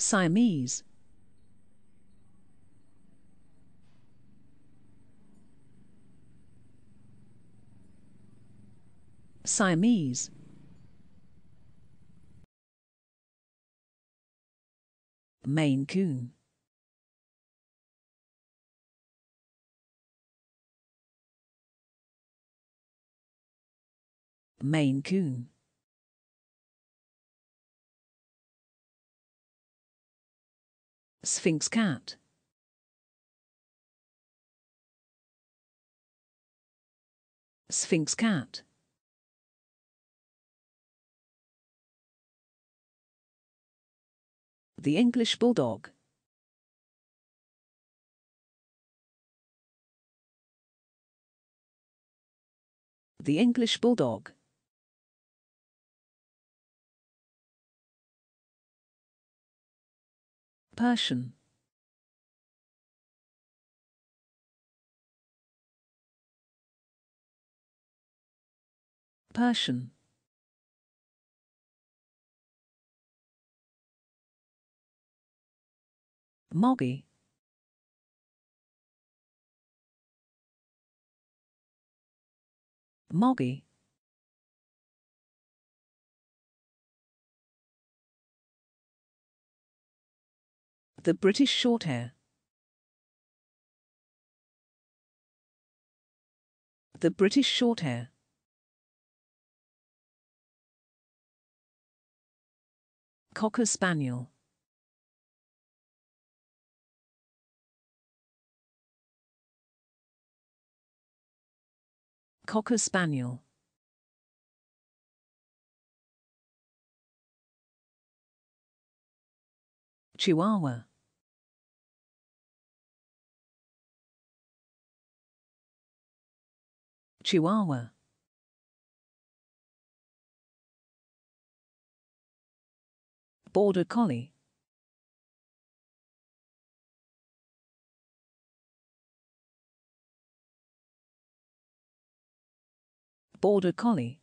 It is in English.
Siamese. Siamese. Maine Coon. Maine Coon. Sphinx cat. Sphinx cat. The English bulldog. The English bulldog. Persian Persian Moggy Moggy the British Shorthair. The British Shorthair. Cocker Spaniel. Cocker Spaniel. Chihuahua Chihuahua Border Collie Border Collie